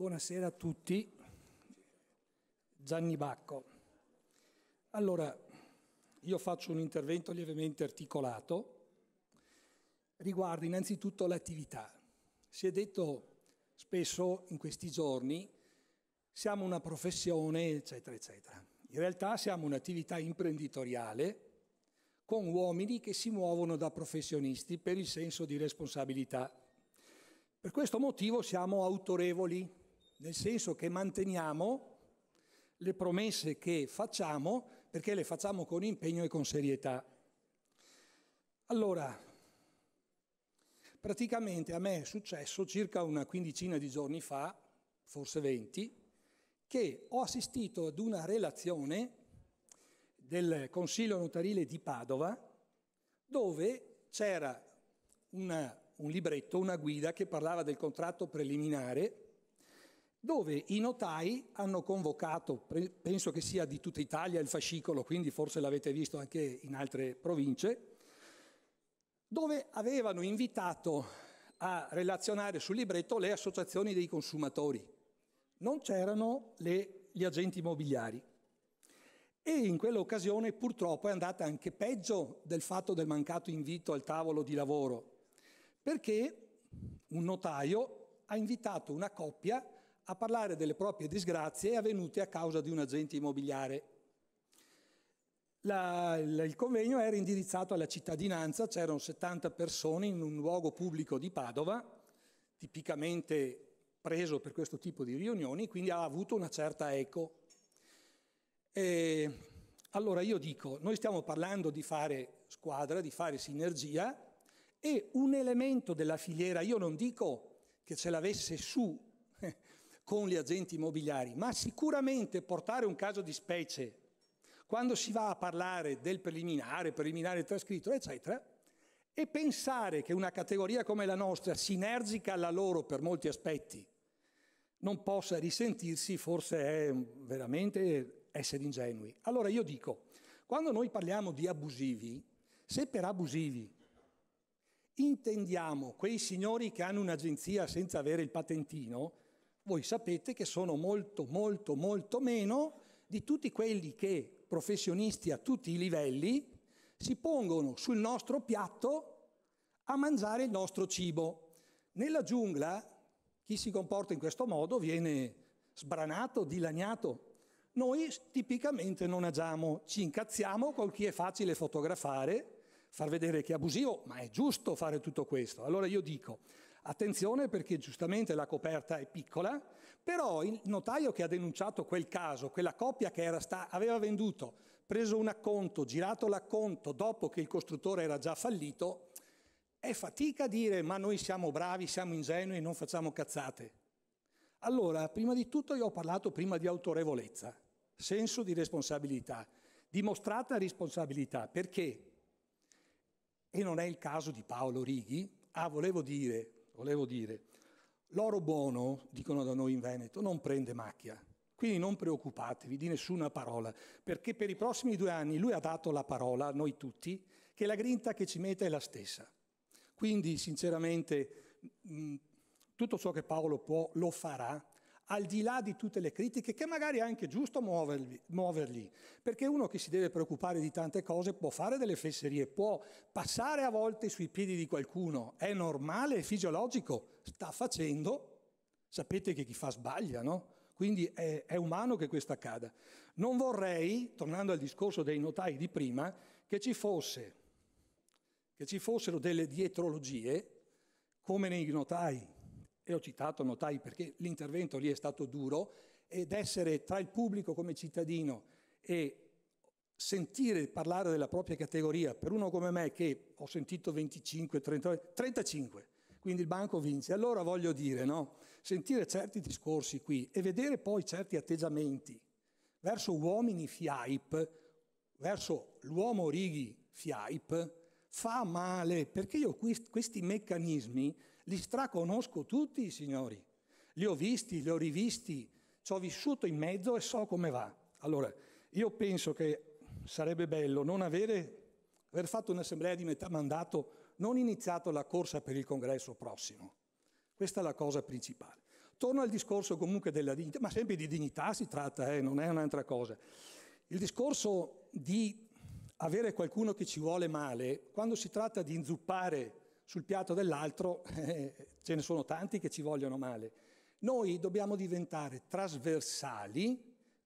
Buonasera a tutti. Gianni Bacco. Allora, io faccio un intervento lievemente articolato. Riguarda innanzitutto l'attività. Si è detto spesso in questi giorni siamo una professione, eccetera, eccetera. In realtà siamo un'attività imprenditoriale con uomini che si muovono da professionisti per il senso di responsabilità. Per questo motivo siamo autorevoli, nel senso che manteniamo le promesse che facciamo perché le facciamo con impegno e con serietà. Allora, praticamente a me è successo circa una quindicina di giorni fa, forse venti, che ho assistito ad una relazione del Consiglio Notarile di Padova dove c'era una, un libretto, una guida che parlava del contratto preliminare dove i notai hanno convocato, penso che sia di tutta Italia il fascicolo, quindi forse l'avete visto anche in altre province, dove avevano invitato a relazionare sul libretto le associazioni dei consumatori. Non c'erano le, gli agenti immobiliari. E in quell'occasione purtroppo è andata anche peggio del fatto del mancato invito al tavolo di lavoro, perché un notaio ha invitato una coppia a parlare delle proprie disgrazie avvenute a causa di un agente immobiliare. La, la, il convegno era indirizzato alla cittadinanza, c'erano 70 persone in un luogo pubblico di Padova, tipicamente preso per questo tipo di riunioni, quindi ha avuto una certa eco. E, allora io dico, noi stiamo parlando di fare squadra, di fare sinergia e un elemento della filiera, io non dico che ce l'avesse su con gli agenti immobiliari, ma sicuramente portare un caso di specie quando si va a parlare del preliminare, preliminare trascritto, eccetera, e pensare che una categoria come la nostra, sinergica alla loro per molti aspetti, non possa risentirsi, forse è veramente essere ingenui. Allora io dico, quando noi parliamo di abusivi, se per abusivi intendiamo quei signori che hanno un'agenzia senza avere il patentino, voi sapete che sono molto, molto, molto meno di tutti quelli che, professionisti a tutti i livelli, si pongono sul nostro piatto a mangiare il nostro cibo. Nella giungla chi si comporta in questo modo viene sbranato, dilaniato. Noi tipicamente non agiamo, ci incazziamo con chi è facile fotografare, far vedere che è abusivo, ma è giusto fare tutto questo. Allora io dico, Attenzione perché giustamente la coperta è piccola, però il notaio che ha denunciato quel caso, quella coppia che sta, aveva venduto, preso un acconto, girato l'acconto dopo che il costruttore era già fallito, è fatica a dire ma noi siamo bravi, siamo ingenui, non facciamo cazzate. Allora, prima di tutto io ho parlato prima di autorevolezza, senso di responsabilità, dimostrata responsabilità, perché, e non è il caso di Paolo Righi, ah volevo dire, volevo dire, l'oro buono, dicono da noi in Veneto, non prende macchia. Quindi non preoccupatevi di nessuna parola, perché per i prossimi due anni lui ha dato la parola a noi tutti che la grinta che ci mette è la stessa. Quindi sinceramente mm, tutto ciò che Paolo può lo farà al di là di tutte le critiche, che magari è anche giusto muovergli, muoverli, perché uno che si deve preoccupare di tante cose può fare delle fesserie, può passare a volte sui piedi di qualcuno, è normale, è fisiologico, sta facendo, sapete che chi fa sbaglia, no? Quindi è, è umano che questo accada. Non vorrei, tornando al discorso dei notai di prima, che ci, fosse, che ci fossero delle dietrologie come nei notai e ho citato notai perché l'intervento lì è stato duro ed essere tra il pubblico come cittadino e sentire parlare della propria categoria per uno come me che ho sentito 25, 30, 35, quindi il banco vince. Allora voglio dire, no? sentire certi discorsi qui e vedere poi certi atteggiamenti verso uomini FIAIP, verso l'uomo Righi FIAIP, fa male, perché io questi meccanismi li straconosco tutti i signori, li ho visti, li ho rivisti, ci ho vissuto in mezzo e so come va. Allora, io penso che sarebbe bello non avere, aver fatto un'assemblea di metà mandato, non iniziato la corsa per il congresso prossimo. Questa è la cosa principale. Torno al discorso comunque della dignità, ma sempre di dignità si tratta, eh, non è un'altra cosa. Il discorso di avere qualcuno che ci vuole male, quando si tratta di inzuppare sul piatto dell'altro eh, ce ne sono tanti che ci vogliono male. Noi dobbiamo diventare trasversali,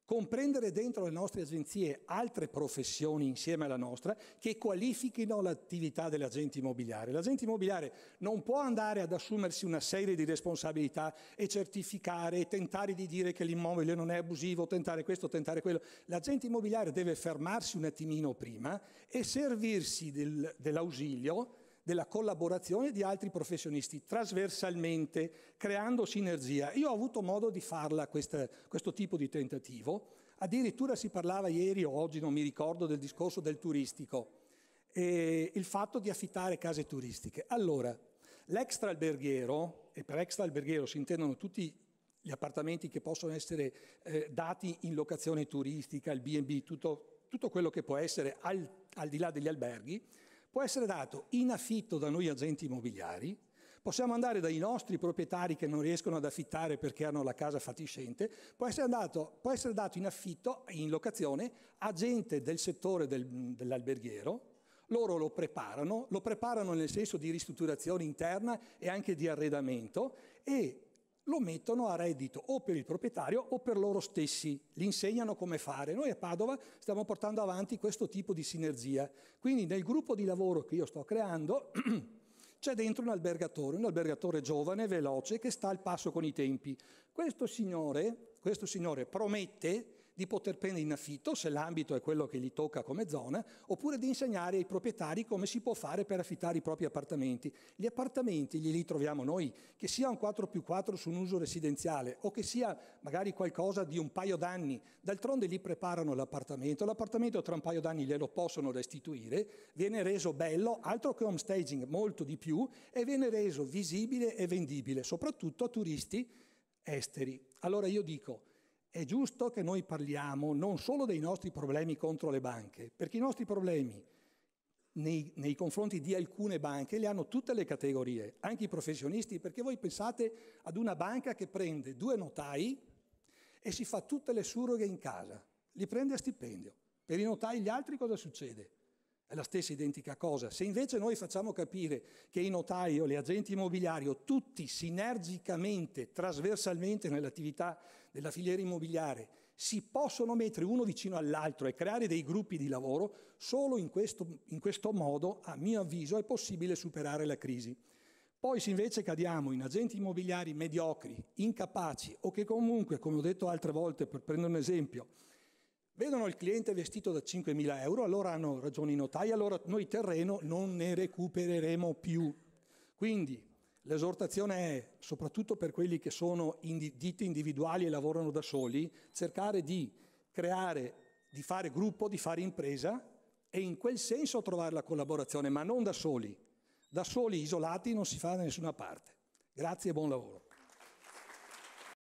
comprendere dentro le nostre agenzie altre professioni insieme alla nostra che qualifichino l'attività dell'agente immobiliare. L'agente immobiliare non può andare ad assumersi una serie di responsabilità e certificare e tentare di dire che l'immobile non è abusivo, tentare questo, tentare quello. L'agente immobiliare deve fermarsi un attimino prima e servirsi del, dell'ausilio della collaborazione di altri professionisti trasversalmente, creando sinergia. Io ho avuto modo di farla questa, questo tipo di tentativo, addirittura si parlava ieri o oggi, non mi ricordo, del discorso del turistico e il fatto di affittare case turistiche. Allora, l'extraalberghiero, e per extraalberghiero si intendono tutti gli appartamenti che possono essere eh, dati in locazione turistica, il B&B, tutto, tutto, quello che può essere al, al di là degli alberghi, può essere dato in affitto da noi agenti immobiliari, possiamo andare dai nostri proprietari che non riescono ad affittare perché hanno la casa fatiscente, può essere, dato, può essere dato in affitto, in locazione, a gente del settore del, dell'alberghiero, loro lo preparano, lo preparano nel senso di ristrutturazione interna e anche di arredamento e lo mettono a reddito o per il proprietario o per loro stessi, gli insegnano come fare. Noi a Padova stiamo portando avanti questo tipo di sinergia. Quindi nel gruppo di lavoro che io sto creando c'è dentro un albergatore, un albergatore giovane, veloce, che sta al passo con i tempi. Questo signore, questo signore promette di poter prendere in affitto, se l'ambito è quello che gli tocca come zona, oppure di insegnare ai proprietari come si può fare per affittare i propri appartamenti. Gli appartamenti li troviamo noi, che sia un 4 più 4 su un uso residenziale o che sia magari qualcosa di un paio d'anni. D'altronde li preparano l'appartamento, l'appartamento tra un paio d'anni glielo possono restituire, viene reso bello, altro che home staging, molto di più, e viene reso visibile e vendibile, soprattutto a turisti esteri. Allora io dico, è giusto che noi parliamo non solo dei nostri problemi contro le banche, perché i nostri problemi nei, nei, confronti di alcune banche le hanno tutte le categorie, anche i professionisti, perché voi pensate ad una banca che prende due notai e si fa tutte le surroghe in casa, li prende a stipendio. Per i notai gli altri cosa succede? È la stessa identica cosa. Se invece noi facciamo capire che i notai o gli agenti immobiliari, o tutti sinergicamente, trasversalmente nell'attività della filiera immobiliare, si possono mettere uno vicino all'altro e creare dei gruppi di lavoro, solo in questo, in questo modo, a mio avviso, è possibile superare la crisi. Poi se invece cadiamo in agenti immobiliari mediocri, incapaci o che comunque, come ho detto altre volte per prendere un esempio, Vedono il cliente vestito da 5.000 euro, allora hanno ragione i notai, allora noi terreno non ne recupereremo più. Quindi l'esortazione è, soprattutto per quelli che sono ditte individuali e lavorano da soli, cercare di creare, di fare gruppo, di fare impresa e in quel senso trovare la collaborazione, ma non da soli. Da soli, isolati, non si fa da nessuna parte. Grazie e buon lavoro.